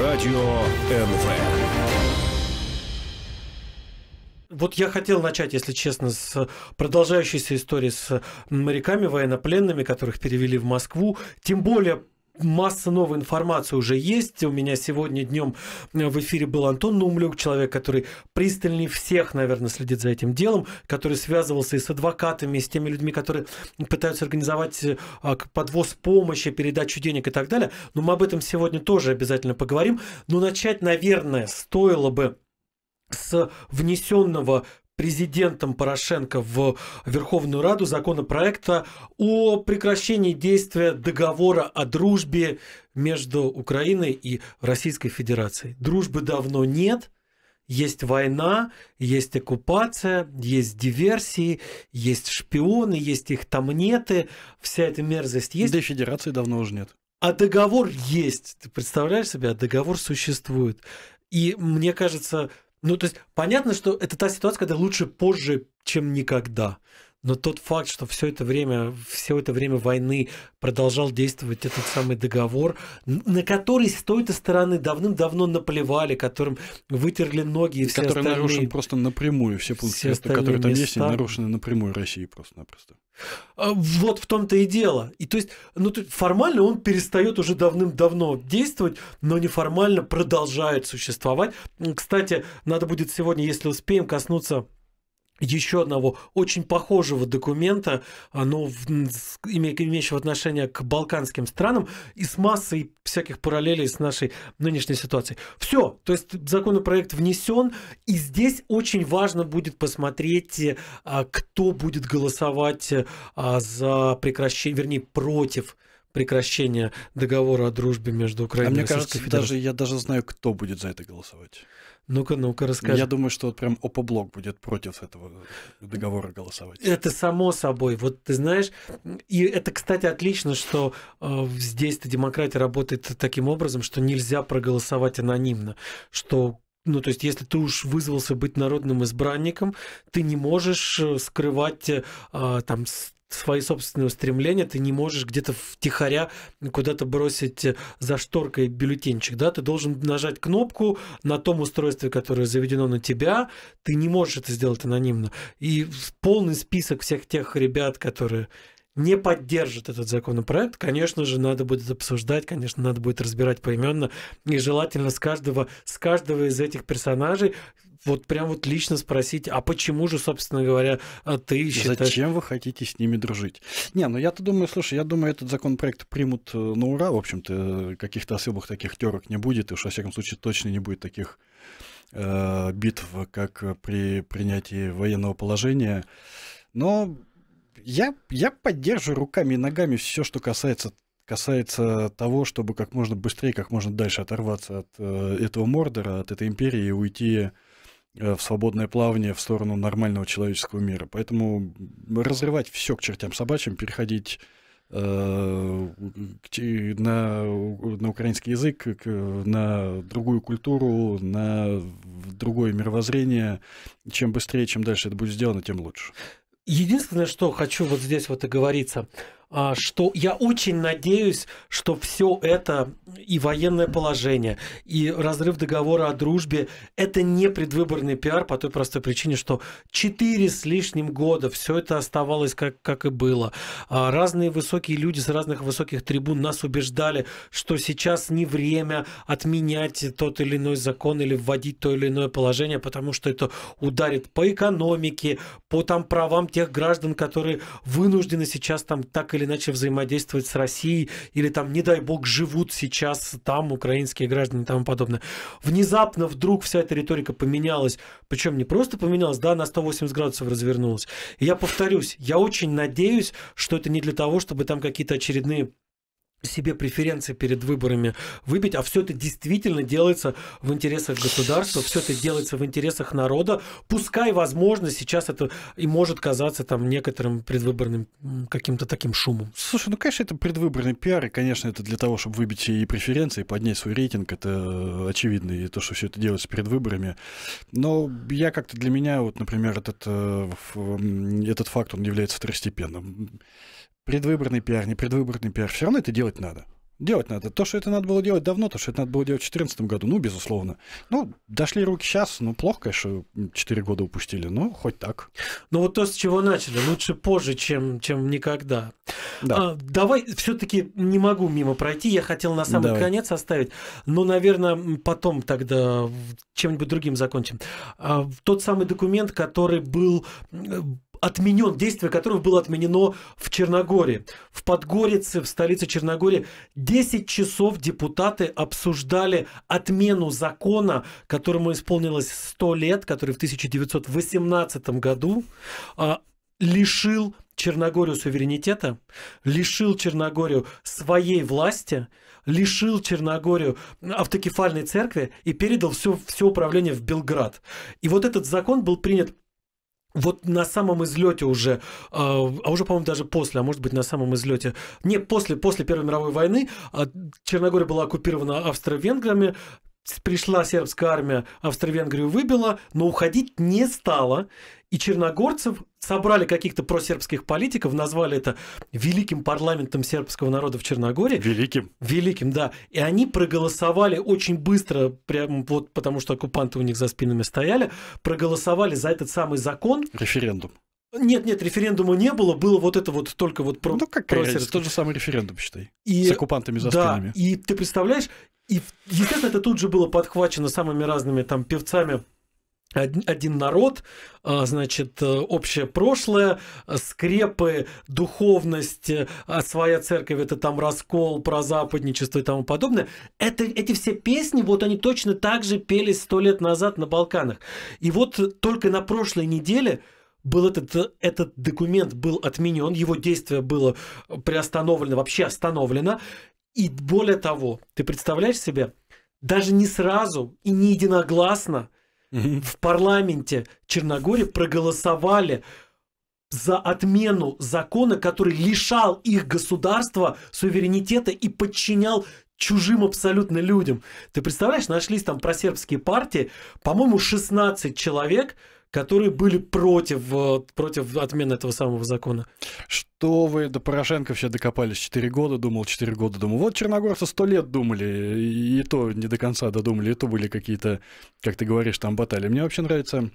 Радио НВ. Вот я хотел начать, если честно, с продолжающейся истории с моряками, военнопленными, которых перевели в Москву. Тем более масса новой информации уже есть. У меня сегодня днем э, в эфире был Антон Нумлюк, человек, который пристальнее всех, наверное, следит за этим делом, который связывался и с адвокатами, и с теми людьми, которые пытаются организовать э, а, подвоз помощи, передачу денег и так далее. Но мы об этом сегодня тоже обязательно поговорим. Но начать, наверное, стоило бы с внесенного президентом Порошенко в Верховную Раду законопроекта о прекращении действия договора о дружбе между Украиной и Российской Федерацией. Дружбы давно нет, есть война, есть оккупация, есть диверсии, есть шпионы, есть их там неты, вся эта мерзость есть. Да и Федерации давно уже нет. А договор есть. Ты представляешь себе, а договор существует. И мне кажется, ну, то есть понятно, что это та ситуация, когда лучше позже, чем никогда. Но тот факт, что все это время, все это время войны продолжал действовать этот самый договор, на который с той-то стороны давным-давно наплевали, которым вытерли ноги и все который остальные... нарушен просто напрямую, все пункты, которые там места... есть, нарушены напрямую России просто-напросто. А, вот в том-то и дело. И то есть, ну, формально он перестает уже давным-давно действовать, но неформально продолжает существовать. Кстати, надо будет сегодня, если успеем, коснуться еще одного очень похожего документа, а, но ну, имеющего отношение к балканским странам и с массой всяких параллелей с нашей нынешней ситуацией. Все, то есть законопроект внесен, и здесь очень важно будет посмотреть, э, а, кто будет голосовать э, а, за прекращение, вернее, против прекращения договора о дружбе между Украиной а и Российской Федерацией. Мне кажется, даже я даже знаю, кто будет за это голосовать. Ну-ка, ну-ка, расскажи. Я думаю, что вот прям опо будет против этого договора голосовать. Это само собой. Вот ты знаешь, и это, кстати, отлично, что э, здесь-то демократия работает таким образом, что нельзя проголосовать анонимно, что ну, то есть, если ты уж вызвался быть народным избранником, ты не можешь э, скрывать э, там свои собственные устремления, ты не можешь где-то втихаря куда-то бросить э, за шторкой бюллетенчик, да, ты должен нажать кнопку на том устройстве, которое заведено на тебя, ты не можешь это сделать анонимно. И полный список всех тех ребят, которые не поддержат этот законопроект, конечно же, надо будет обсуждать, конечно, надо будет разбирать поименно, и желательно с каждого, с каждого из этих персонажей вот прям вот лично спросить, а почему же, собственно говоря, э, ты считаешь... Зачем вы хотите с ними дружить? Не, ну я-то думаю, слушай, я думаю, этот законопроект примут э, на ура, в общем-то, э, каких-то особых таких терок не будет, и уж, во всяком случае, точно не будет таких э, битв, как при принятии военного положения. Но я, я поддерживаю руками и ногами все, что касается касается того, чтобы как можно быстрее, как можно дальше оторваться от э, этого Мордора, от этой империи и уйти Э, в свободное плавание в сторону нормального человеческого мира. Поэтому разрывать все к чертям собачьим, переходить э, на, на украинский язык, на другую культуру, на другое мировоззрение. Чем быстрее, чем дальше это будет сделано, тем лучше. Единственное, что хочу вот здесь вот оговориться – а, что я очень надеюсь, что все это и военное положение, и разрыв договора о дружбе, это не предвыборный пиар по той простой причине, что четыре с лишним года все это оставалось как, как и было. А, разные высокие люди с разных высоких трибун нас убеждали, что сейчас не время отменять тот или иной закон или вводить то или иное положение, потому что это ударит по экономике, по там правам тех граждан, которые вынуждены сейчас там так или или иначе взаимодействовать с Россией, или там, не дай бог, живут сейчас там украинские граждане и тому подобное. Внезапно вдруг вся эта риторика поменялась, причем не просто поменялась, да, на 180 градусов развернулась. И я повторюсь, я очень надеюсь, что это не для того, чтобы там какие-то очередные себе преференции перед выборами выбить, а все это действительно делается в интересах государства, все это делается в интересах народа. Пускай, возможно, сейчас это и может казаться там некоторым предвыборным каким-то таким шумом. Слушай, ну, конечно, это предвыборный пиар, и, конечно, это для того, чтобы выбить и преференции, и поднять свой рейтинг, это э, очевидно, и то, что все это делается перед выборами. Но я как-то для меня, вот, например, этот, э, этот факт, он является второстепенным. Предвыборный пиар, не предвыборный пиар, все равно это делать надо. Делать надо. То, что это надо было делать давно, то, что это надо было делать в 2014 году, ну, безусловно. Ну, дошли руки сейчас, ну, плохо, конечно, 4 года упустили, но хоть так. Ну, вот то, с чего начали, лучше позже, чем, чем никогда. Да. А, давай, все таки не могу мимо пройти, я хотел на самый давай. конец оставить, но, наверное, потом тогда чем-нибудь другим закончим. А, тот самый документ, который был э, отменен, действие которого было отменено в Черногории. В Подгорице, в столице Черногории, 10 часов депутаты обсуждали отмену закона, которому исполнилось 100 лет, который в 1918 году а, лишил Черногорию суверенитета, лишил Черногорию своей власти, лишил Черногорию автокефальной церкви и передал все, все управление в Белград. И вот этот закон был принят вот на самом излете уже, а, а уже, по-моему, даже после, а может быть, на самом излете, не после, после Первой мировой войны, а, Черногория была оккупирована австро-венграми, пришла сербская армия, Австро-Венгрию выбила, но уходить не стала и черногорцев, собрали каких-то просербских политиков, назвали это великим парламентом сербского народа в Черногории. Великим. Великим, да. И они проголосовали очень быстро, прям вот потому что оккупанты у них за спинами стояли, проголосовали за этот самый закон. Референдум. Нет, нет, референдума не было, было вот это вот только вот про. Ну как про тот же самый референдум считай. И, с оккупантами за да, спинами. И ты представляешь, и естественно это тут же было подхвачено самыми разными там певцами один народ, а, значит, э, общее прошлое, э, скрепы, духовность, э, а своя церковь, это там раскол, про западничество и тому подобное. Это, эти все песни, вот они точно так же пелись сто лет назад на Балканах. И вот только на прошлой неделе был этот, этот документ был отменен, его действие было приостановлено, вообще остановлено. И более того, ты представляешь себе, даже не сразу и не единогласно – в парламенте Черногории проголосовали за отмену закона, который лишал их государства суверенитета и подчинял чужим абсолютно людям. Ты представляешь, нашлись там просербские партии, по-моему, 16 человек, которые были против, против отмены этого самого закона. Что вы до Порошенко все докопались 4 года, думал 4 года, думал. Вот черногорцы 100 лет думали, и то не до конца додумали, и то были какие-то, как ты говоришь, там баталии. Мне вообще нравится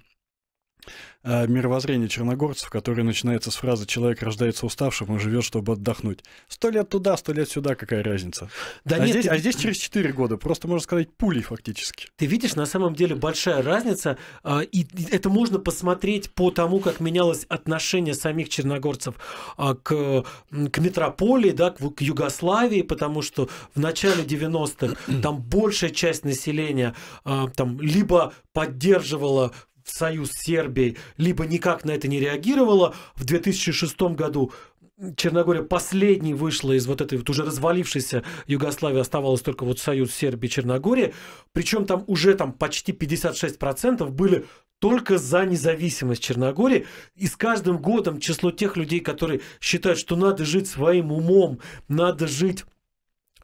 а, мировоззрение черногорцев, которое начинается с фразы «человек рождается уставшим он живет, чтобы отдохнуть». Сто лет туда, сто лет сюда, какая разница? Да а, нет, здесь, ты... а здесь через четыре года, просто можно сказать пулей фактически. Ты видишь, на самом деле большая разница, а, и это можно посмотреть по тому, как менялось отношение самих черногорцев а, к, к метрополии, да, к Югославии, потому что в начале 90-х там большая часть населения там либо поддерживала в союз с Сербией, либо никак на это не реагировала. В 2006 году Черногория последней вышла из вот этой вот уже развалившейся Югославии, оставалось только вот союз Сербии и Черногории. Причем там уже там почти 56% были только за независимость Черногории. И с каждым годом число тех людей, которые считают, что надо жить своим умом, надо жить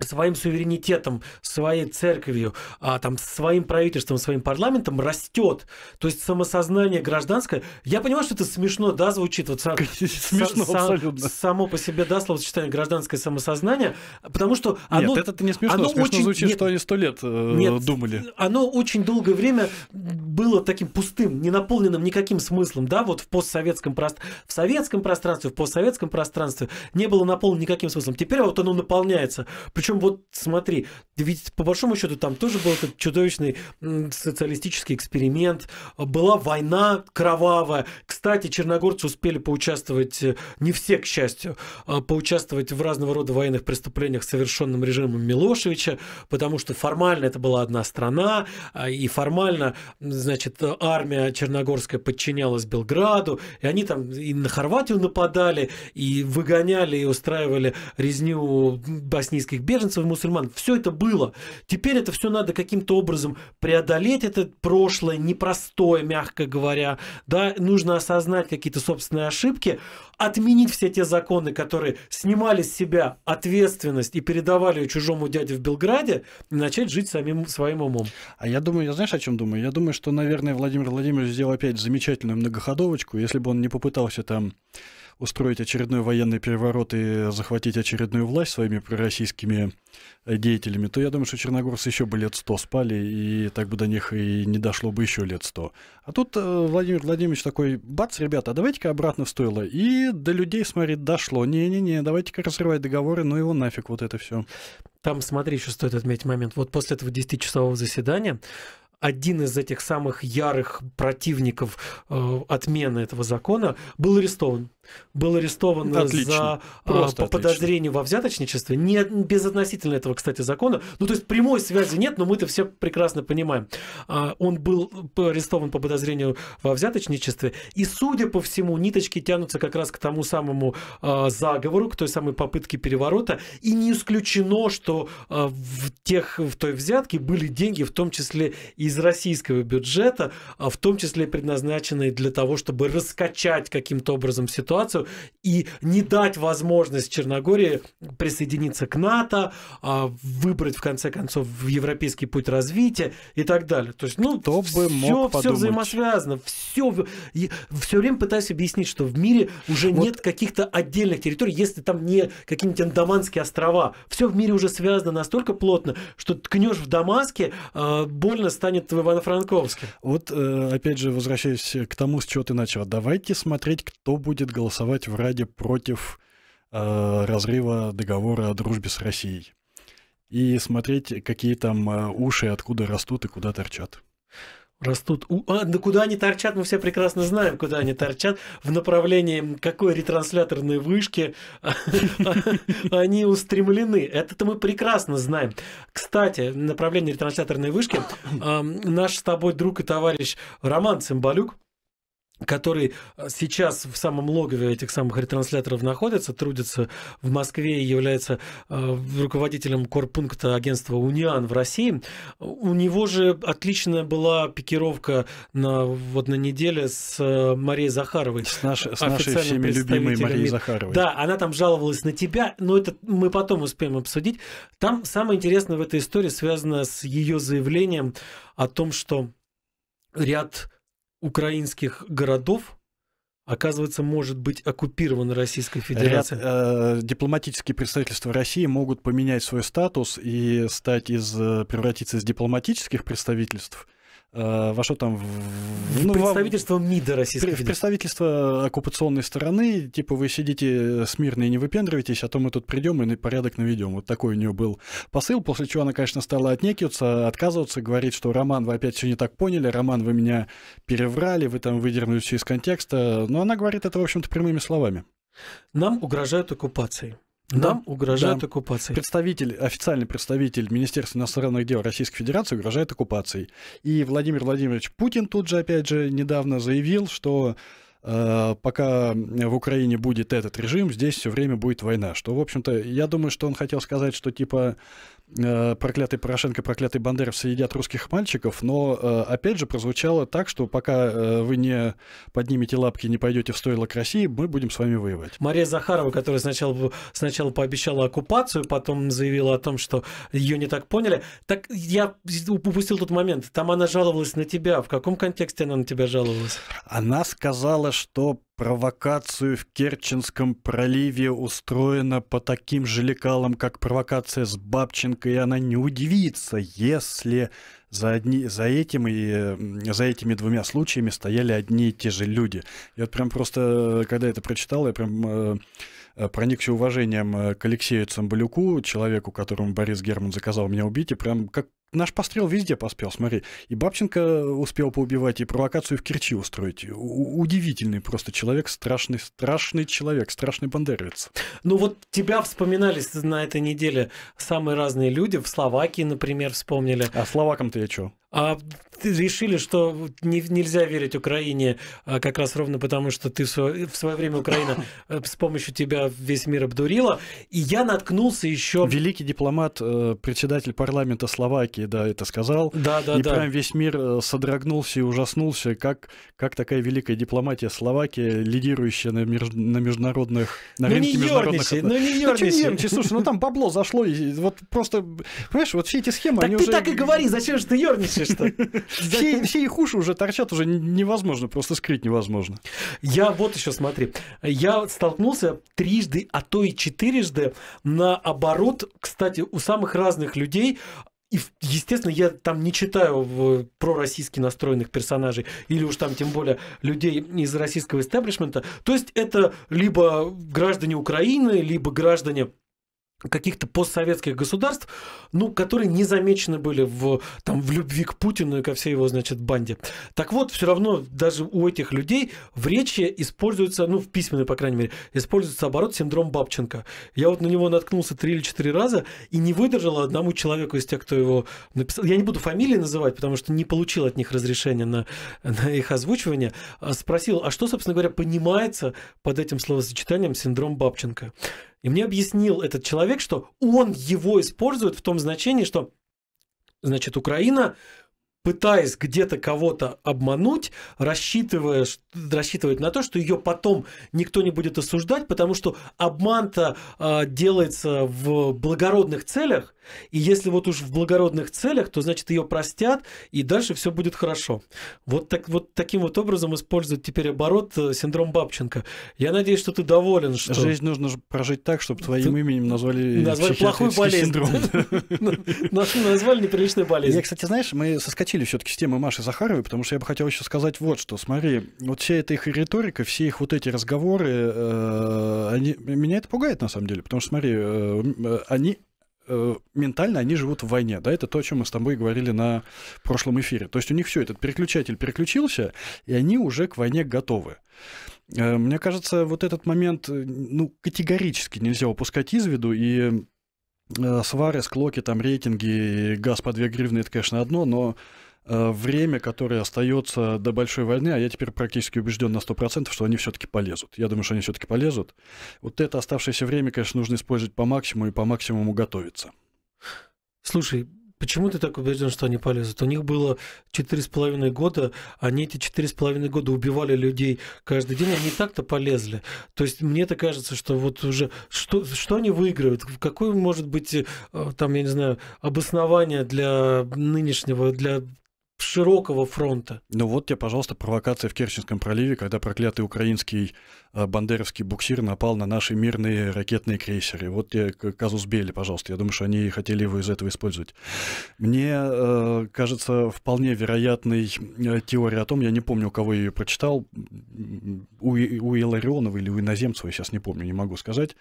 своим суверенитетом, своей церковью, а, там, своим правительством, своим парламентом растет. То есть самосознание гражданское. Я понимаю, что это смешно, да, звучит. Вот смешно сам, абсолютно. Само по себе, да, словосочетание гражданское самосознание, потому что оно... Нет, это не смешно. Оно смешно очень... звучит, нет, что они сто лет э, нет, думали. Оно очень долгое время было таким пустым, не наполненным никаким смыслом, да, вот в постсоветском пространстве, в советском пространстве, в постсоветском пространстве не было наполнено никаким смыслом. Теперь вот оно наполняется. Причем причем вот смотри, ведь по большому счету там тоже был этот чудовищный социалистический эксперимент, была война кровавая. Кстати, черногорцы успели поучаствовать, э, не все, к счастью, а поучаствовать в разного рода военных преступлениях, совершенным режимом Милошевича, потому что формально это была одна страна, а, и формально, значит, армия черногорская подчинялась Белграду, и они там и на Хорватию нападали, и выгоняли, и устраивали резню боснийских беженцев, беженцев и мусульман. Все это было. Теперь это все надо каким-то образом преодолеть. Это прошлое непростое, мягко говоря. Да, нужно осознать какие-то собственные ошибки, отменить все те законы, которые снимали с себя ответственность и передавали ее чужому дяде в Белграде, и начать жить самим своим умом. А я думаю, я знаешь, о чем думаю? Я думаю, что, наверное, Владимир Владимирович сделал опять замечательную многоходовочку, если бы он не попытался там устроить очередной военный переворот и захватить очередную власть своими пророссийскими э, деятелями, то я думаю, что черногорцы еще бы лет сто спали, и так бы до них и не дошло бы еще лет сто. А тут э, Владимир Владимирович такой, бац, ребята, давайте-ка обратно в стойло. И до людей, смотри, дошло. Не-не-не, давайте-ка разрывать договоры, ну его нафиг вот это все. Там, смотри, еще стоит отметить момент. Вот после этого 10-часового заседания один из этих самых ярых противников э, отмены этого закона был арестован. Был арестован отлично. за э, по подозрению во взяточничестве. Не безотносительно этого, кстати, закона. Ну, то есть прямой связи нет, но мы-то все прекрасно понимаем. Э, он был арестован по подозрению во взяточничестве. И, судя по всему, ниточки тянутся как раз к тому самому э, заговору, к той самой попытке переворота. И не исключено, что э, в, тех, в той взятке были деньги, в том числе и из российского бюджета, а в том числе предназначенные для того, чтобы раскачать каким-то образом ситуацию и не дать возможность Черногории присоединиться к НАТО, а выбрать в конце концов в европейский путь развития и так далее. То есть, ну, Кто все, бы мог все взаимосвязано, все, все время пытаюсь объяснить, что в мире уже вот. нет каких-то отдельных территорий, если там не какие-нибудь Андаманские острова. Все в мире уже связано настолько плотно, что ткнешь в Дамаске, а, больно станет занят в Ивано-Франковске. Вот, э, опять же, возвращаясь к тому, с чего ты начал. Давайте смотреть, кто будет голосовать в Раде против э, разрыва договора о дружбе с Россией. И смотреть, какие там э, уши, откуда растут и куда торчат растут. У... А, да куда они торчат, мы все прекрасно знаем, куда они торчат, в направлении какой ретрансляторной вышки они устремлены. Это-то мы прекрасно знаем. Кстати, направление ретрансляторной вышки а, наш с тобой друг и товарищ Роман Цымбалюк, который э, сейчас в самом логове этих самых ретрансляторов находится, трудится в Москве и является э, руководителем корпункта агентства «Униан» в России. У него же отличная была пикировка на, вот на неделе с э, Марией Захаровой. С, наш, с нашей всеми любимой Марией Захаровой. Да, она там жаловалась на тебя, но это мы потом успеем обсудить. Там самое интересное в этой истории связано с ее заявлением о том, что ряд украинских городов, оказывается, может быть оккупирована Российской Федерацией. Ряд, э, дипломатические представительства России могут поменять свой статус и стать из, э, превратиться из дипломатических представительств Э, во что там... В, ну, представительство МИДа Российской в, представительство оккупационной стороны, типа вы сидите смирно и не выпендриваетесь, а то мы тут придем и порядок наведем. Вот такой у нее был посыл, после чего она, конечно, стала отнекиваться, отказываться, говорить, что Роман, вы опять все не так поняли, Роман, вы меня переврали, вы там выдернули все из контекста. Но она говорит это, в общем-то, прямыми словами. Нам угрожают оккупацией. Нам да, угрожает да. оккупацией. Представитель, официальный представитель Министерства иностранных дел Российской Федерации угрожает оккупацией. И Владимир Владимирович Путин тут же, опять же, недавно заявил, что э, пока в Украине будет этот режим, здесь все время будет война. Что, в общем-то, я думаю, что он хотел сказать, что типа Э, проклятый Порошенко, проклятый Бандеров, съедят русских мальчиков, но, э, опять же, прозвучало так, что пока э, вы не поднимете лапки и не пойдете в стойло к России, мы будем с вами воевать. Мария Захарова, которая сначала, сначала пообещала оккупацию, потом заявила о том, что ее не так поняли. Так я упустил тот момент. Там она жаловалась на тебя. В каком контексте она на тебя жаловалась? Она сказала, что провокацию в Керченском проливе устроена по таким же лекалам, как провокация с Бабченко, и она не удивится, если за, одни, за, этим и, за этими двумя случаями стояли одни и те же люди. Я вот прям просто, когда это прочитал, я прям э, э, проникся уважением э, к Алексею Цымбалюку, человеку, которому Борис Герман заказал меня убить, и прям как наш пострел везде поспел, смотри. И Бабченко успел поубивать, и провокацию в Керчи устроить. У- удивительный просто человек, страшный, страшный человек, страшный бандеровец. Ну вот тебя вспоминали на этой неделе самые разные люди. В Словакии, например, вспомнили. А словакам-то я чё? А решили, что не, нельзя верить Украине а как раз ровно потому, что ты в свое время Украина э, с помощью тебя весь мир обдурила. И я наткнулся еще... Великий дипломат, э, председатель парламента Словакии да, это сказал. Да, да, и да. прям весь мир э, содрогнулся и ужаснулся, как, как такая великая дипломатия Словакия, лидирующая на, меж, на международных, на ну, рынке не международных... ну, не ерничай. Ну, не ерничай, слушай, ну там бабло зашло, и вот просто, понимаешь, вот все эти схемы, так они ты уже... так и говори, зачем же ты ерничаешь-то? все, все их уши уже торчат, уже невозможно, просто скрыть невозможно. Я вот еще смотри, я столкнулся трижды, а то и четырежды наоборот, кстати, у самых разных людей и, естественно, я там не читаю в пророссийски настроенных персонажей, или уж там тем более людей из российского истеблишмента. То есть это либо граждане Украины, либо граждане каких-то постсоветских государств, ну, которые не замечены были в, там, в любви к Путину и ко всей его, значит, банде. Так вот, все равно даже у этих людей в речи используется, ну, в письменной, по крайней мере, используется оборот синдром Бабченко. Я вот на него наткнулся три или четыре раза и не выдержал а одному человеку из тех, кто его написал. Я не буду фамилии называть, потому что не получил от них разрешения на, на их озвучивание. А спросил, а что, собственно говоря, понимается под этим словосочетанием синдром Бабченко? И мне объяснил этот человек, что он его использует в том значении, что, значит, Украина пытаясь где-то кого-то обмануть, рассчитывая, рассчитывает на то, что ее потом никто не будет осуждать, потому что обман-то э, делается в благородных целях, и если вот уж в благородных целях, то значит ее простят, и дальше все будет хорошо. Вот, так, вот таким вот образом используют теперь оборот э, синдром Бабченко. Я надеюсь, что ты доволен, что... Жизнь нужно прожить так, чтобы твоим ты... именем назвали... Назвали плохую болезнь. Назвали неприличную болезнь. Я, кстати, знаешь, мы соскочили сократили все-таки с темы Маши Захаровой, потому что я бы хотел еще сказать вот что. Смотри, вот вся эта их риторика, все их вот эти разговоры, э, они, меня это пугает на самом деле, потому что, смотри, э, они э, ментально они живут в войне, да, это то, о чем мы с тобой говорили на прошлом эфире. То есть у них все, этот переключатель переключился, и они уже к войне готовы. Э, мне кажется, вот этот момент, э, ну, категорически нельзя упускать из виду, и свары, склоки, там, рейтинги, газ по 2 гривны, это, конечно, одно, но Э, время, которое остается до большой войны, а я теперь практически убежден на 100%, что они все-таки полезут. Я думаю, что они все-таки полезут. Вот это оставшееся время, конечно, нужно использовать по максимуму и по максимуму готовиться. Слушай, почему ты так убежден, что они полезут? У них было четыре с половиной года, они эти четыре с половиной года убивали людей каждый день, они так-то полезли. То есть мне это кажется, что вот уже что, что они выиграют, Какое может быть э, там, я не знаю, обоснование для нынешнего, для широкого фронта. Ну вот тебе, пожалуйста, провокация в Керченском проливе, когда проклятый украинский э, бандеровский буксир напал на наши мирные ракетные крейсеры. Вот тебе казус Бели, пожалуйста. Я думаю, что они хотели его из этого использовать. Мне э, кажется вполне вероятной э, теория о том, я не помню, у кого я ее прочитал, у, у Иларионова или у Иноземцева, я сейчас не помню, не могу сказать,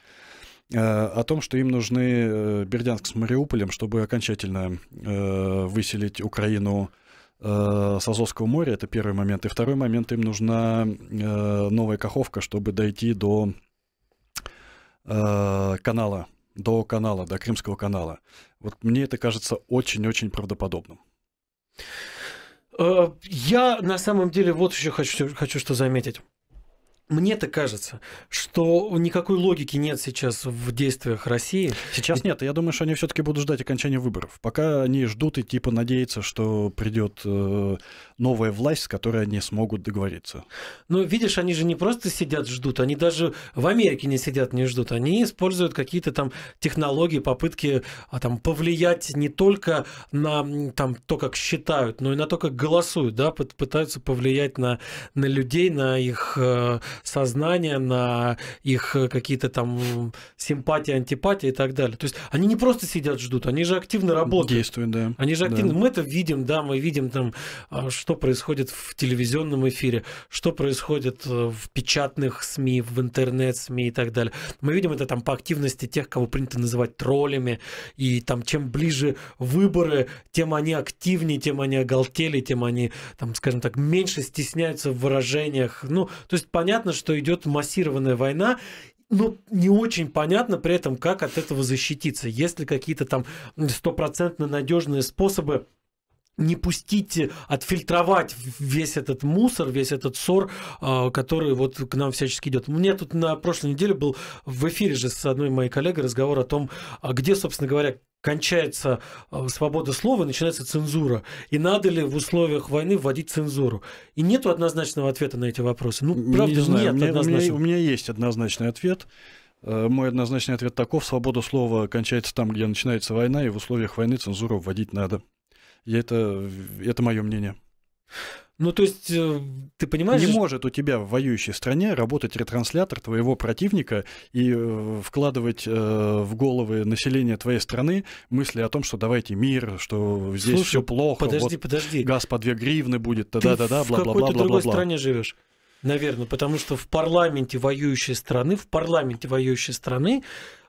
э, о том, что им нужны Бердянск с Мариуполем, чтобы окончательно выселить Украину э, с Азовского моря, это первый момент. И второй момент, им нужна э, новая каховка, чтобы дойти до э, канала, до канала, до Крымского канала. Вот мне это кажется очень-очень правдоподобным. Э, я на самом деле вот еще хочу, хочу что заметить мне-то кажется, что никакой логики нет сейчас в действиях России. Сейчас нет. Я думаю, что они все-таки будут ждать окончания выборов. Пока они ждут и типа надеются, что придет э, новая власть, с которой они смогут договориться. Ну видишь, они же не просто сидят, ждут, они даже в Америке не сидят, не ждут. Они используют какие-то там технологии, попытки а, там, повлиять не только на там, то, как считают, но и на то, как голосуют, да, пытаются повлиять на, на людей, на их э, сознание, на их э, какие-то там симпатии, антипатии и так далее. То есть они не просто сидят, ждут, они же активно работают. Действуют, да. Они же активно. Да. Мы это видим, да, мы видим там, а, что происходит в телевизионном эфире, что происходит э, в печатных СМИ, в интернет-СМИ и так далее. Мы видим это там по активности тех, кого принято называть троллями, и там чем ближе выборы, тем они активнее, тем они оголтели, тем они, там, скажем так, меньше стесняются в выражениях. Ну, то есть понятно, понятно, что идет массированная война, но не очень понятно при этом, как от этого защититься. Есть ли какие-то там стопроцентно надежные способы не пустить, отфильтровать весь этот мусор, весь этот ссор, а, который вот к нам всячески идет. Мне тут на прошлой неделе был в эфире же с одной моей коллегой разговор о том, а где, собственно говоря, кончается э, свобода слова, начинается цензура. И надо ли в условиях войны вводить цензуру? И нет однозначного ответа на эти вопросы. Ну, правда, не знаю. нет у меня, однозначного. У меня, у меня есть однозначный ответ. Э, мой однозначный ответ таков. Свобода слова кончается там, где начинается война, и в условиях войны цензуру вводить надо. И это, это мое мнение. Ну, то есть, э, ты понимаешь... Не может у тебя в воюющей стране работать ретранслятор твоего противника и э, вкладывать э, в головы населения твоей страны мысли о том, что давайте мир, что здесь Слушай, все плохо. Подожди, вот подожди. Газ по 2 гривны будет, да-да-да, бла-бла-бла. Ты в какой другой стране живешь. Наверное, потому что в парламенте воюющей страны, в парламенте воюющей страны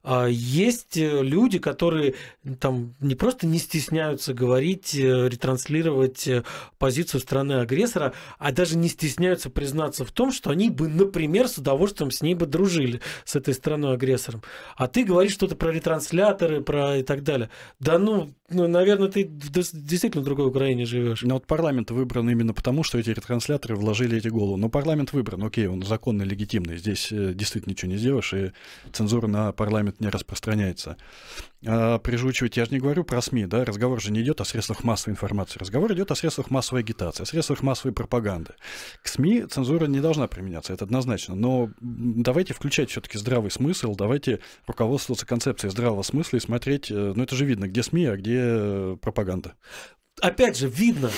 а, есть э, люди, которые там не просто не стесняются говорить, э, ретранслировать э, позицию страны-агрессора, а даже не стесняются признаться в том, что они бы, например, с удовольствием с ней бы дружили, с этой страной-агрессором. А ты говоришь что-то про ретрансляторы, про и так далее. Да ну, ну, наверное, ты действительно в другой Украине живешь. Но вот парламент выбран именно потому, что эти ретрансляторы вложили эти головы. Но парламент выбран, окей, он законный, легитимный. Здесь действительно ничего не сделаешь, и цензура на парламент это не распространяется. А, прижучивать, я же не говорю про СМИ, да, разговор же не идет о средствах массовой информации, разговор идет о средствах массовой агитации, о средствах массовой пропаганды. К СМИ цензура не должна применяться, это однозначно, но давайте включать все-таки здравый смысл, давайте руководствоваться концепцией здравого смысла и смотреть, э, ну это же видно, где СМИ, а где э, пропаганда. Опять же, видно,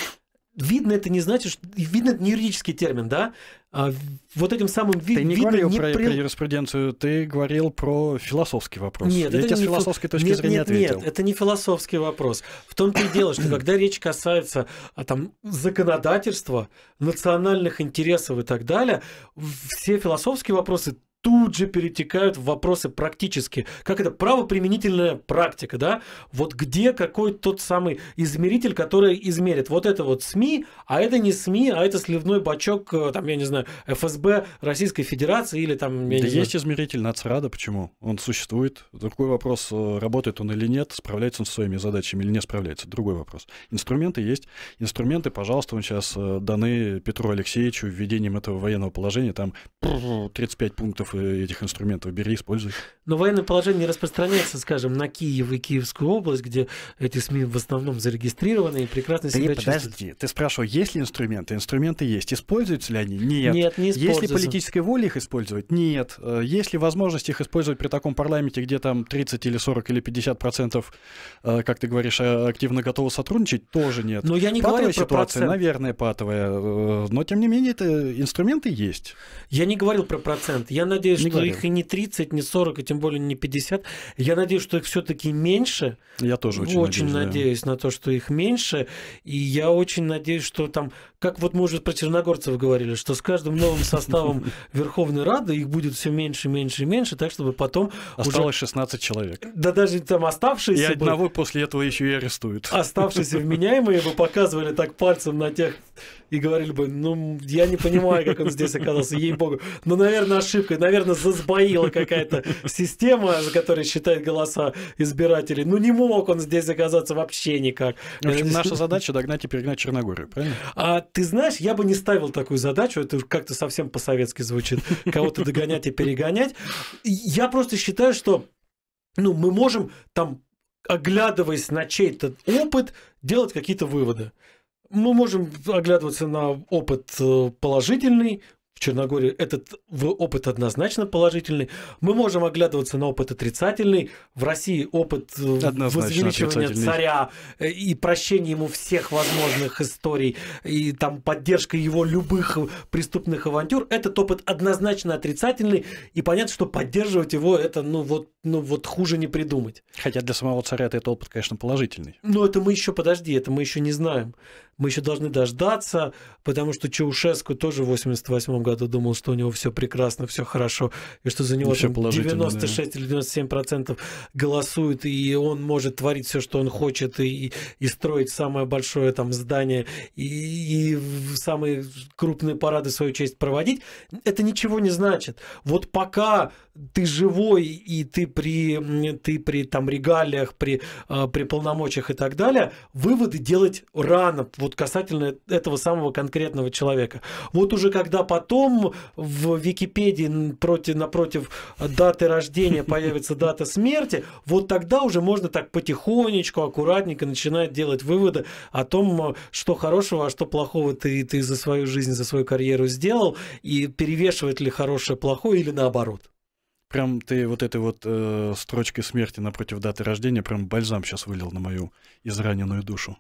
видно это не значит, что видно это не юридический термин, да? А вот этим самым ви- Ты не видно, говорил не про, при... про юриспруденцию, ты говорил про философский вопрос. Нет, Я это тебе не с философской фи... точки нет, зрения нет, ответил. Нет, это не философский вопрос. В том-то и дело, что когда речь касается а, там, законодательства, национальных интересов и так далее, все философские вопросы тут же перетекают в вопросы практически. Как это? Правоприменительная практика, да? Вот где какой тот самый измеритель, который измерит? Вот это вот СМИ, а это не СМИ, а это сливной бачок, э, там, я не знаю, ФСБ Российской Федерации или там... Я да есть знаю. измеритель нацрада, почему? Он существует. Другой вопрос, э, работает он или нет, справляется он со своими задачами или не справляется. Другой вопрос. Инструменты есть. Инструменты, пожалуйста, он сейчас э, даны Петру Алексеевичу введением этого военного положения, там 35 пунктов инструментов, э, этих инструментов бери, используй. Но военное положение не распространяется, скажем, на Киев и Киевскую область, где эти СМИ в основном зарегистрированы и прекрасно себя подожди, чувствуют. ты спрашивал, есть ли инструменты? Инструменты есть. Используются ли они? Нет. Нет, не используются. Есть ли политическая воля их использовать? Нет. Э, есть ли возможность их использовать при таком парламенте, где там 30 или 40 или 50 процентов, э, как ты говоришь, активно готовы сотрудничать? Тоже нет. Но я не патовая говорю про процент. наверное, патовая. Но, тем не менее, это инструменты есть. Я не говорил про процент. Я на надеюсь, не что говорю. их и не 30, не 40, и тем более не 50. Я надеюсь, что их все-таки меньше. Я тоже очень, очень надеюсь, надеюсь да. на то, что их меньше. И я очень надеюсь, что там, как вот мы уже про черногорцев говорили, что с каждым новым составом Верховной Рады их будет все меньше, меньше и меньше, так чтобы потом... Осталось уже... 16 человек. Да даже там оставшиеся... И одного бы... после этого еще и арестуют. Оставшиеся вменяемые бы показывали так пальцем на тех и говорили бы, ну, я не понимаю, как он здесь оказался, ей-богу. Но наверное, ошибка наверное, засбоила какая-то система, которая считает голоса избирателей. Ну, не мог он здесь оказаться вообще никак. В общем, наша задача догнать и перегнать Черногорию, правильно? А ты знаешь, я бы не ставил такую задачу, это как-то совсем по-советски звучит, кого-то догонять и перегонять. Я просто считаю, что ну, мы можем там, оглядываясь на чей-то опыт, делать какие-то выводы мы можем оглядываться на опыт э, положительный, в Черногории этот опыт однозначно положительный. Мы можем оглядываться на опыт отрицательный. В России опыт э, однозначно возвеличивания царя э, и прощения ему всех возможных историй и там поддержка его любых преступных авантюр. Этот опыт однозначно отрицательный, и понятно, что поддерживать его это ну вот, ну вот хуже не придумать. Хотя для самого царя этот опыт, конечно, положительный. Но ну, это мы еще, подожди, это мы еще не знаем мы еще должны дождаться, потому что Чаушеску тоже в 88 году думал, что у него все прекрасно, все хорошо, и что за него там 96 да. или 97 процентов голосуют, и он может творить все, что он хочет, и, и строить самое большое там здание, и, и самые крупные парады в свою честь проводить. Это ничего не значит. Вот пока ты живой, и ты при, ты при там регалиях, при, э, при полномочиях и так далее, выводы делать рано. Вот вот касательно этого самого конкретного человека. Вот уже когда потом в Википедии против, напротив даты рождения появится дата смерти, вот тогда уже можно так потихонечку, аккуратненько начинать делать выводы о том, э, что хорошего, а что плохого ты, ты за свою жизнь, за свою карьеру сделал, и перевешивает ли хорошее плохое или наоборот. Прям ты вот этой вот э, строчкой смерти напротив даты рождения прям бальзам сейчас вылил на мою израненную душу.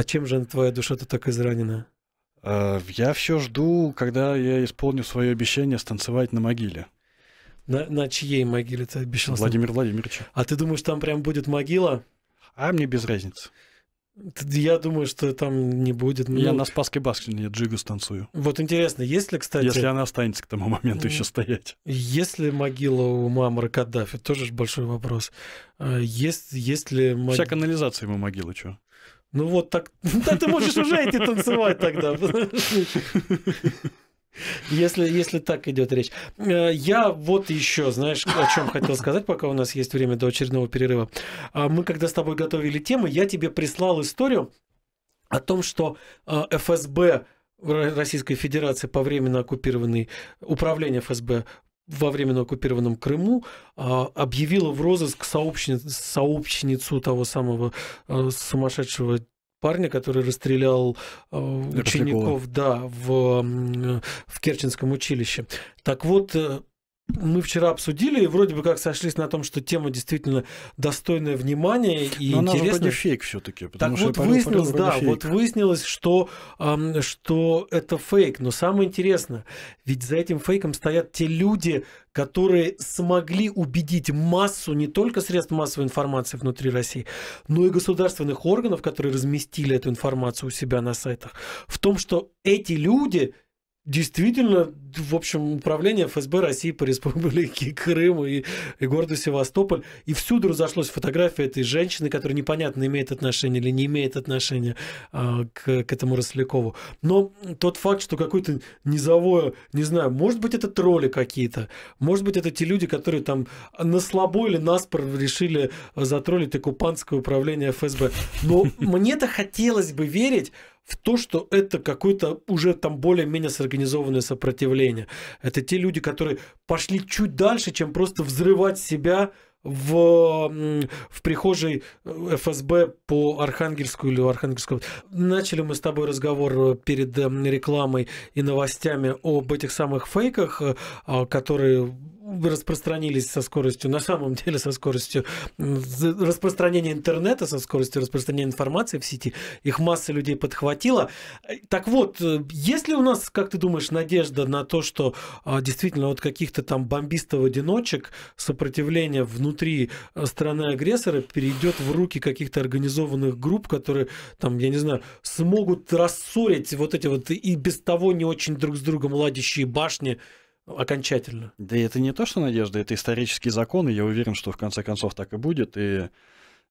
А чем же твоя душа-то так изранена? А, я все жду, когда я исполню свое обещание станцевать на могиле. На, на чьей могиле ты обещал? Владимир Владимирович. А ты думаешь, там прям будет могила? А мне без разницы. Я думаю, что там не будет. Ну. Я ну, на Спасской Баскине джигу станцую. Вот интересно, есть ли, кстати... Если она останется к тому моменту еще стоять. Есть ли могила у мамы Каддафи? Тоже большой вопрос. А, есть, есть ли... Мог... Вся канализация ему могила, что? Ну вот так. Да ты можешь уже идти танцевать тогда. Если, если так идет речь. Э, я вот еще, знаешь, о чем хотел сказать, пока у нас есть время до очередного перерыва. А мы когда с тобой готовили тему, я тебе прислал историю о том, что э, ФСБ Российской Федерации по временно оккупированной, управление ФСБ во временно оккупированном Крыму а, объявила в розыск сообщницу, сообщницу того самого э, сумасшедшего парня, который расстрелял э, учеников да, в, в Керченском училище. Так вот, э, мы вчера обсудили и вроде бы как сошлись на том, что тема действительно достойная внимания и Но интересная. Она же фейк все-таки. Так что вот выяснилось, да, фейк. вот выяснилось, что эм, что это фейк. Но самое интересное, ведь за этим фейком стоят те люди, которые смогли убедить массу не только средств массовой информации внутри России, но и государственных органов, которые разместили эту информацию у себя на сайтах, в том, что эти люди действительно, в общем, управление ФСБ России по республике Крым и, и городу Севастополь, и всюду разошлась фотография этой женщины, которая непонятно имеет отношение или не имеет отношения а, к, к этому Рослякову. Но тот факт, что какое-то низовое, не знаю, может быть, это тролли какие-то, может быть, это те люди, которые там на слабо или наспор решили затроллить оккупантское управление ФСБ. Но мне-то хотелось бы верить, в то, что это какое-то уже там более-менее сорганизованное сопротивление. Это те люди, которые пошли чуть дальше, чем просто взрывать себя в, в прихожей э, ФСБ по Архангельскую или Архангельскому. Начали мы с тобой разговор э, перед эм, рекламой и новостями об этих самых фейках, э, а, которые распространились со скоростью, на самом деле со скоростью распространения интернета, со скоростью распространения информации в сети. Их масса людей подхватила. Э, так вот, э, есть ли у нас, как ты думаешь, надежда на то, что а, действительно от каких-то там бомбистов-одиночек сопротивление внутри э, страны-агрессора перейдет в руки каких-то организованных групп, которые там, я не знаю, смогут рассорить вот эти вот и без того не очень друг с другом ладящие башни окончательно. Да это не то, что надежда, это исторический закон, и я уверен, что в конце концов так и будет, и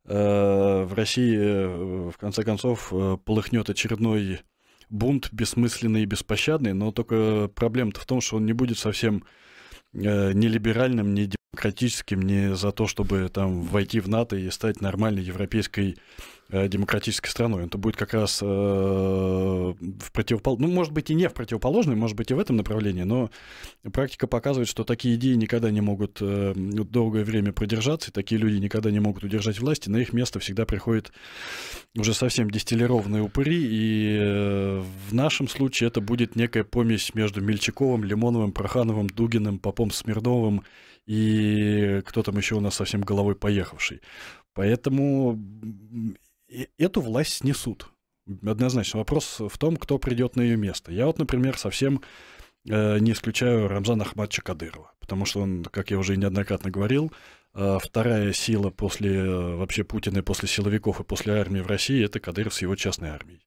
э, в России э, в конце концов э, полыхнет очередной бунт бессмысленный и беспощадный, но только проблема-то в том, что он не будет совсем э, ни либеральным, ни демократическим, не за то, чтобы там войти в НАТО и стать нормальной европейской э, демократической страной. Это будет как раз э, в противоположном, ну, может быть, и не в противоположной, может быть, и в этом направлении, но практика показывает, что такие идеи никогда не могут э, долгое время продержаться, и такие люди никогда не могут удержать власти, на их место всегда приходят уже совсем дистиллированные упыри, и э, в нашем случае это будет некая помесь между Мельчаковым, Лимоновым, Прохановым, Дугиным, Попом Смирновым и кто там еще у нас совсем головой поехавший. Поэтому эту власть снесут. Однозначно. Вопрос в том, кто придет на ее место. Я вот, например, совсем э, не исключаю Рамзана Ахмадовича Кадырова, потому что он, как я уже неоднократно говорил, э, вторая сила после э, вообще Путина, после силовиков и после армии в России – это Кадыров с его частной армией.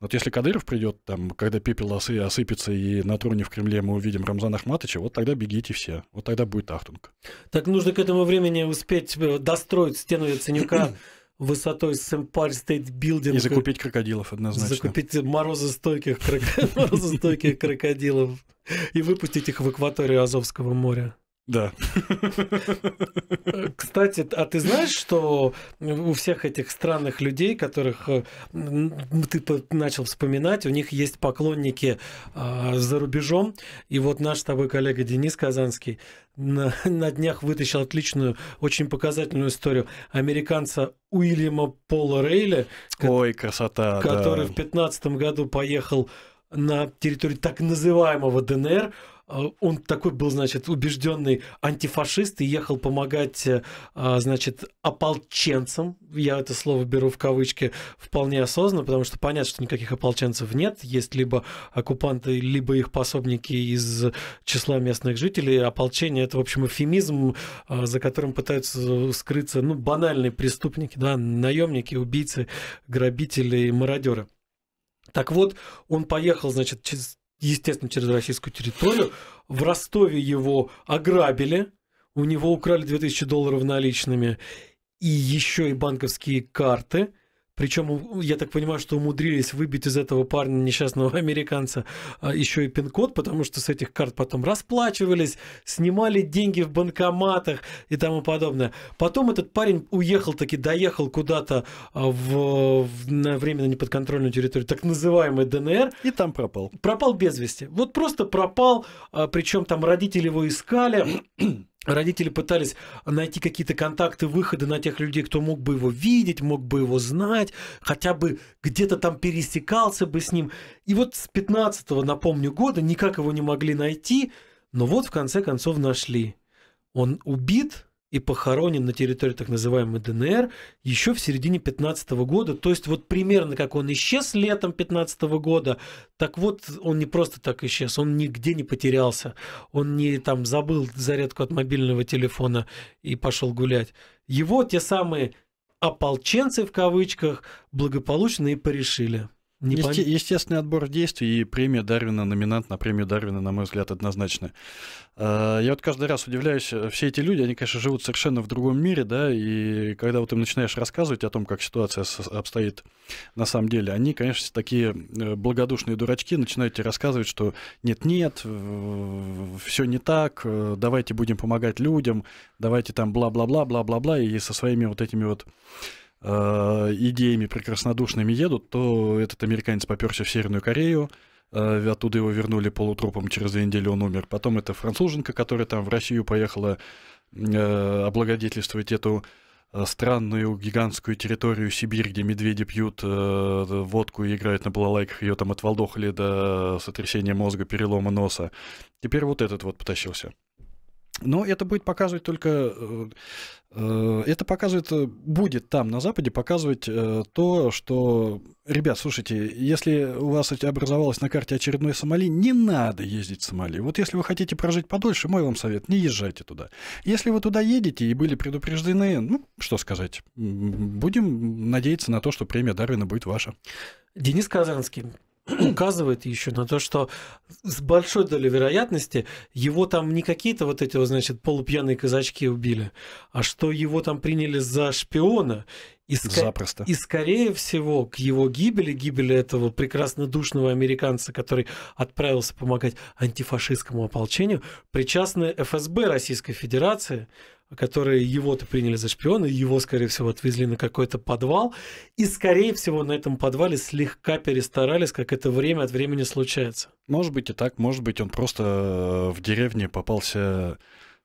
Вот если Кадыров придет, там, когда пепел осы осыпется, и на троне в Кремле мы увидим Рамзана Ахматовича, вот тогда бегите все. Вот тогда будет Ахтунг. Так нужно к этому времени успеть э, достроить стену Яценюка высотой с Empire State Building. И закупить крокодилов однозначно. Закупить морозостойких, крок... морозостойких крокодилов и выпустить их в акваторию Азовского моря. Да. Э, кстати, а ты знаешь, что у всех этих странных людей, которых э, ты начал вспоминать, у них есть поклонники а, за рубежом. И вот наш с тобой коллега Денис Казанский на, на днях вытащил отличную, очень показательную историю американца Уильяма Пола Рейли. Ой, красота! Который да. в 2015 году поехал на территорию так называемого ДНР – а, он такой был, значит, убежденный антифашист и ехал помогать, э, а, значит, ополченцам. Я это слово беру в кавычки вполне осознанно, потому что понятно, что никаких ополченцев нет. Есть либо оккупанты, либо их пособники из числа местных жителей. Ополчение – это, в общем, эфемизм, э, за которым пытаются скрыться ну, банальные преступники, да, наемники, убийцы, грабители мародеры. Так вот, он поехал, значит, через естественно, через российскую территорию. В Ростове его ограбили, у него украли 2000 долларов наличными и еще и банковские карты – причем, я так понимаю, что умудрились выбить из этого парня несчастного американца а, еще и пин-код, потому что с этих карт потом расплачивались, снимали деньги в банкоматах и тому подобное. Потом этот парень уехал таки, доехал куда-то а, в, в на временно неподконтрольную территорию, так называемый ДНР. И там пропал. Пропал без вести. Вот просто пропал, а, причем там родители его искали. Родители пытались найти какие-то контакты, выходы на тех людей, кто мог бы его видеть, мог бы его знать, хотя бы где-то там пересекался бы с ним. И вот с 15-го, напомню, года никак его не могли найти, но вот в конце концов нашли. Он убит, и похоронен на территории так называемой ДНР еще в середине 15 года. То есть вот примерно как он исчез летом 15 года, так вот он не просто так исчез, он нигде не потерялся, он не там забыл зарядку от мобильного телефона и пошел гулять. Его те самые ополченцы в кавычках благополучно и порешили. Не Есте- пом... Естественный отбор действий и премия Дарвина, номинант на премию Дарвина, на мой взгляд, однозначно. А, я вот каждый раз удивляюсь, э, все эти люди, они, конечно, живут совершенно в другом мире, да, и когда вот им начинаешь рассказывать о том, как ситуация обстоит на самом деле, они, конечно, такие э, благодушные дурачки начинают тебе рассказывать, что нет-нет, все не так, э, давайте будем помогать людям, давайте там бла-бла-бла, бла-бла-бла, и со своими вот этими вот Э, идеями прекраснодушными едут, то этот американец поперся в Северную Корею, э, оттуда его вернули полутрупом, через две недели он умер. Потом это француженка, которая там в Россию поехала э, облагодетельствовать эту странную гигантскую территорию Сибирь, где медведи пьют водку и играют на балалайках, ее там отволдохали до сотрясения мозга, перелома носа. Теперь вот этот вот потащился. Но это будет показывать только... Э, э, это показывает, э, будет там, на Западе, показывать то, что... Ребят, слушайте, если у вас образовалось на карте очередной Сомали, не надо ездить в Сомали. Вот если вы хотите прожить подольше, мой вам совет, не езжайте туда. Если вы туда едете и были предупреждены, ну, что сказать, будем надеяться на то, что премия Дарвина будет ваша. Денис Казанский, указывает еще на то, что с большой долей вероятности его там не какие-то вот эти, вот, значит, полупьяные казачки убили, а что его там приняли за шпиона, и ско... Запросто. И, скорее всего, к его гибели, гибели этого прекрасно душного американца, который отправился помогать антифашистскому ополчению, причастны ФСБ Российской Федерации, которые его-то приняли за шпиона, его, скорее всего, отвезли на какой-то подвал, и, скорее всего, на этом подвале слегка перестарались, как это время от времени случается. Может быть и так, может быть он просто э, в деревне попался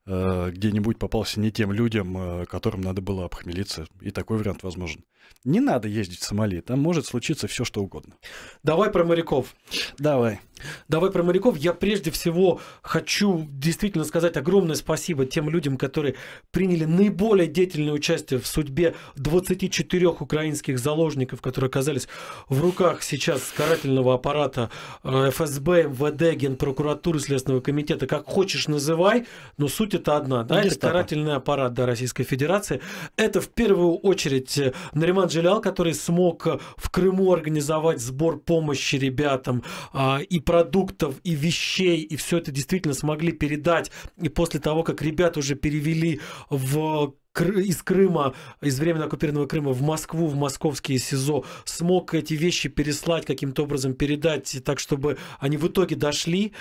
Э, где-нибудь попался не тем людям, э, которым надо было обхмелиться, и такой вариант возможен. Не надо ездить в Сомали, там может случиться все что угодно. Давай про моряков. Давай. Давай про моряков. Я прежде всего хочу действительно сказать огромное спасибо тем людям, которые приняли наиболее деятельное участие в судьбе 24 украинских заложников, которые оказались в руках сейчас карательного аппарата э, ФСБ, МВД, Генпрокуратуры, Следственного комитета, как хочешь называй, но суть это одна. Да, это карательный аппарат да, Российской Федерации. Это в первую очередь э, Нариман Джелял, который смог э, в Крыму организовать сбор помощи ребятам а, и продуктов и вещей, и все это действительно смогли передать. И после того, как ребят уже перевели в из Крыма, из временно оккупированного Крыма в Москву, в московские СИЗО, смог эти вещи переслать, каким-то образом передать, так, чтобы они в итоге дошли.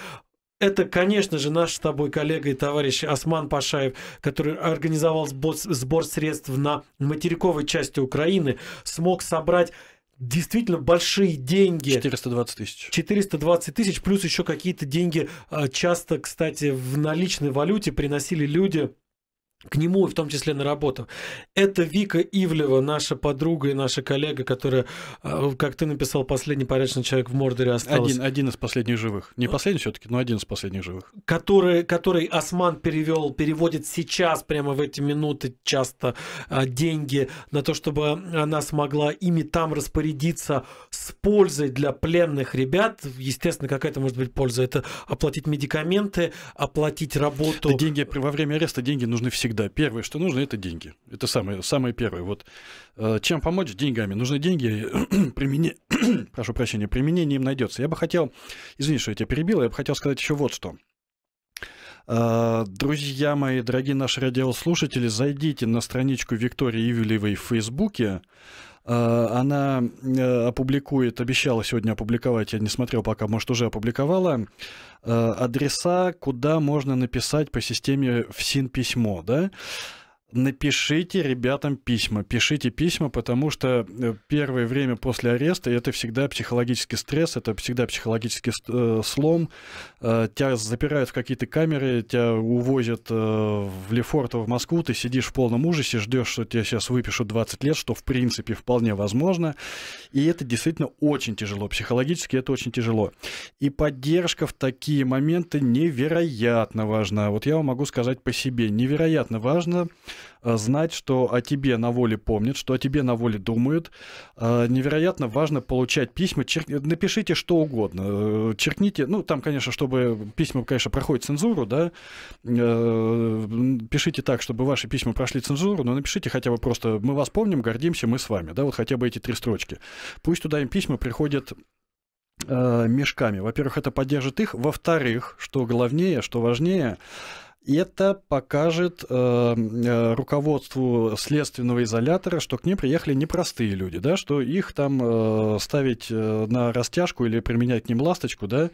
Это, конечно же, наш с тобой коллега и товарищ Осман Пашаев, который организовал сбор средств на материковой части Украины, смог собрать действительно большие деньги. 420 тысяч. 420 тысяч, плюс еще какие-то деньги а, часто, кстати, в наличной валюте приносили люди к нему, в том числе на работу. Это Вика Ивлева, наша подруга и наша коллега, которая, э, как ты написал, последний порядочный человек в Мордоре остался. Один, один из последних живых. Не последний все-таки, но один из последних живых. Который, который Осман перевел, переводит сейчас, прямо в эти минуты часто э, деньги на то, чтобы она смогла ими там распорядиться с пользой для пленных ребят. Естественно, какая-то может быть польза. Это оплатить медикаменты, оплатить работу. Да деньги во время ареста деньги нужны всегда всегда первое, что нужно, это деньги. Это самое, самое первое. Вот э, чем помочь? Деньгами. Нужны деньги, примене... прошу прощения, применение им найдется. Я бы хотел, извини, что я тебя перебил, я бы хотел сказать еще вот что. Э, друзья мои, дорогие наши радиослушатели, зайдите на страничку Виктории Ивелевой в Фейсбуке. Э, она э, опубликует, обещала сегодня опубликовать, я не смотрел пока, может, уже опубликовала, э, адреса, куда можно написать по системе ФСИН письмо, да? напишите ребятам письма, пишите письма, потому что э, первое время после ареста это всегда психологический стресс, это всегда психологический э, слом. Э, тебя запирают в какие-то камеры, тебя увозят в Лефортово, в Москву, ты сидишь в полном ужасе, ждешь, что тебя сейчас выпишут 20 лет, что в принципе вполне возможно. И это действительно очень тяжело, психологически это очень тяжело. И поддержка в такие моменты невероятно важна. Вот я вам могу сказать по себе, невероятно важно, Э, знать, что о тебе на воле помнят, что о тебе на воле думают. Э, невероятно важно получать письма. Чер... Напишите что угодно. Э, черкните, ну, там, конечно, чтобы письма, конечно, проходят цензуру, да, пишите так, чтобы ваши письма прошли цензуру, но напишите хотя бы просто «Мы вас помним, гордимся, мы с вами», да, вот хотя бы эти три строчки. Пусть туда им письма приходят мешками. Во-первых, это поддержит их. Во-вторых, что главнее, что важнее, это покажет э, э, руководству следственного изолятора, что к ним приехали непростые люди, да, что их там э, ставить э, на растяжку или применять к ним ласточку, да,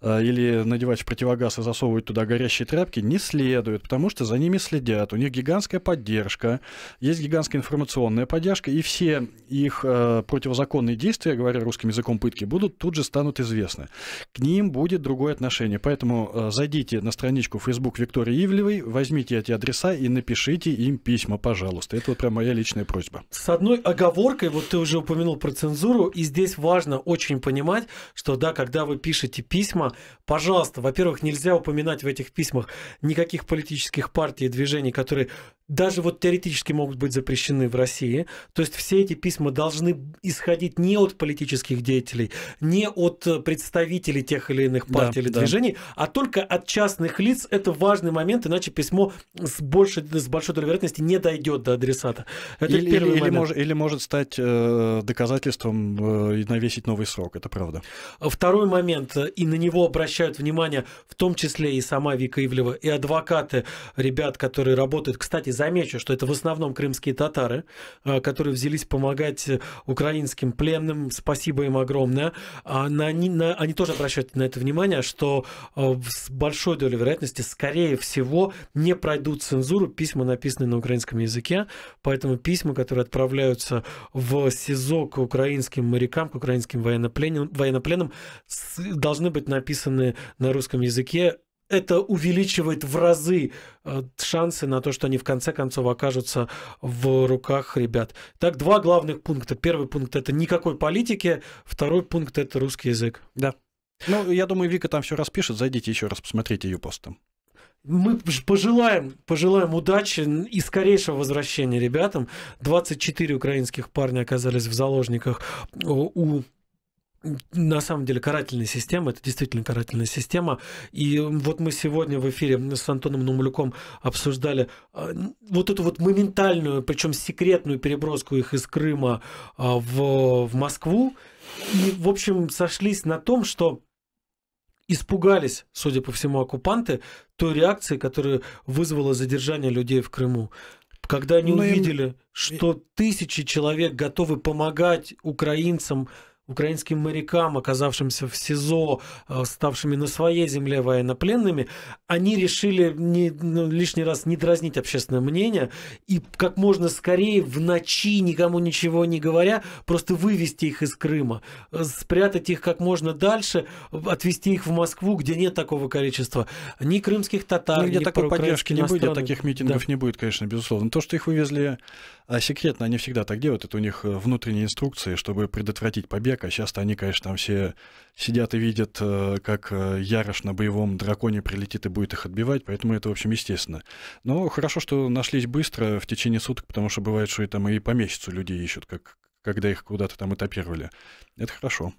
э, или надевать в противогаз и засовывать туда горящие тряпки не следует, потому что за ними следят. У них гигантская поддержка, есть гигантская информационная поддержка, и все их э, противозаконные действия, говоря русским языком пытки, будут тут же станут известны. К ним будет другое отношение, поэтому э, зайдите на страничку Facebook Виктории приимливый, возьмите эти адреса и напишите им письма, пожалуйста. Это вот прям моя личная просьба. С одной оговоркой, вот ты уже упомянул про цензуру, и здесь важно очень понимать, что да, когда вы пишете письма, пожалуйста, во-первых, нельзя упоминать в этих письмах никаких политических партий и движений, которые даже вот теоретически могут быть запрещены в России. То есть все эти письма должны исходить не от политических деятелей, не от э, представителей тех или иных партий да, или да. движений, а только от частных лиц. Это важный момент, иначе письмо с, большей с большой долей вероятности не дойдет до адресата. Это или, первый или, мож, или может стать э, доказательством э, и навесить новый срок, это правда. Второй момент, и на него обращают внимание в том числе и сама Вика Ивлева, и адвокаты ребят, которые работают, кстати, замечу, что это в основном крымские татары, а, которые взялись помогать украинским пленным. Спасибо им огромное. А, они, на, они тоже обращают на это внимание, что а, с большой долей вероятности, скорее всего, не пройдут цензуру письма, написанные на украинском языке. Поэтому письма, которые отправляются в СИЗО к украинским морякам, к украинским военнопленным, военнопленным должны быть написаны на русском языке это увеличивает в разы э, шансы на то, что они в конце концов окажутся в руках ребят. Так, два главных пункта. Первый пункт это никакой политики, второй пункт это русский язык. Да. Ну, я думаю, Вика там все распишет. Зайдите еще раз, посмотрите ее пост Мы пожелаем, пожелаем удачи и скорейшего возвращения ребятам. 24 украинских парня оказались в заложниках э, у на самом деле карательная система, это действительно карательная система. И вот мы сегодня в эфире с Антоном Нумлюком обсуждали а, вот эту вот моментальную, причем секретную переброску их из Крыма а, в, в Москву. И, в общем, сошлись на том, что испугались, судя по всему, оккупанты той реакции, которая вызвала задержание людей в Крыму когда они Но ну увидели, им... что тысячи человек готовы помогать украинцам украинским морякам, оказавшимся в СИЗО, э, ставшими на своей земле военнопленными, они решили не, ну, лишний раз не дразнить общественное мнение и как можно скорее в ночи, никому ничего не говоря, просто вывести их из Крыма, э, спрятать их как можно дальше, отвезти их в Москву, где нет такого количества ни крымских татар, ну, где ни такой поддержки не будет, а таких митингов да. не будет, конечно, безусловно. То, что их вывезли а, секретно, они всегда так делают, это у них э, внутренние инструкции, чтобы предотвратить побег человек, а сейчас то они, конечно, там все сидят и видят, э, как э, Ярош на боевом драконе прилетит и будет их отбивать, поэтому это, в общем, естественно. Но хорошо, что нашлись быстро, в течение суток, потому что бывает, что и там и по месяцу людей ищут, как, когда их куда-то там этапировали. Это хорошо.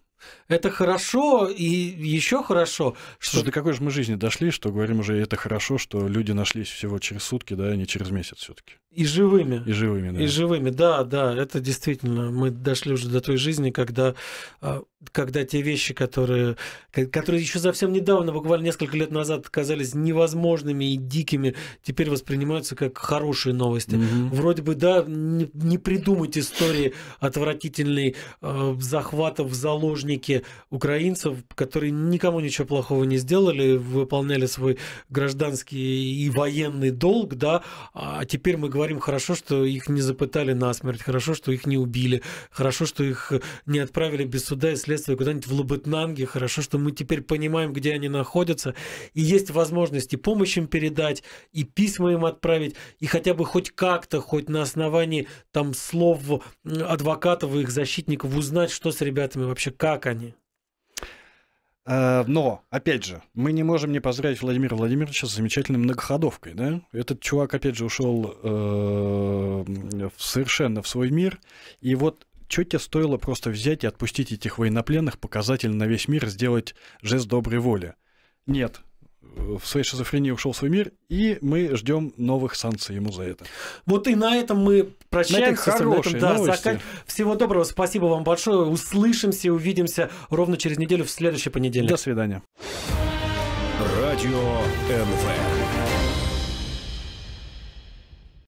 Это хорошо, и еще хорошо, что... Слушай, до какой же мы жизни дошли, что говорим уже, это хорошо, что люди нашлись всего через сутки, да, а не через месяц все таки и живыми. И живыми, да. И живыми, да, да. Это действительно, мы дошли уже до той жизни, когда, а, когда те вещи, которые, которые еще совсем недавно, буквально несколько лет назад, казались невозможными и дикими, теперь воспринимаются как хорошие новости. Угу. Вроде бы, да, не, не придумать истории отвратительной э, а, захвата в заложники украинцев, которые никому ничего плохого не сделали, выполняли свой гражданский и военный долг, да, а теперь мы говорим говорим, хорошо, что их не запытали насмерть, хорошо, что их не убили, хорошо, что их не отправили без суда и следствия куда-нибудь в Лабытнанге, хорошо, что мы теперь понимаем, где они находятся, и есть возможности, и помощь им передать, и письма им отправить, и хотя бы хоть как-то, хоть на основании там слов адвокатов и их защитников узнать, что с ребятами вообще, как они. Э, но, опять же, мы не можем не поздравить Владимира Владимировича с замечательной многоходовкой. Да? Этот чувак, опять же, ушел э, совершенно в свой мир. И вот что тебе стоило просто взять и отпустить этих военнопленных, показательно на весь мир, сделать жест доброй воли? Нет, в своей шизофрении ушел в свой мир, и мы ждем новых санкций ему за это. Вот и на этом мы прощаемся. На этом, на да, новости. Всего доброго, спасибо вам большое. Услышимся, увидимся ровно через неделю в следующий понедельник. До свидания. Радио НВ.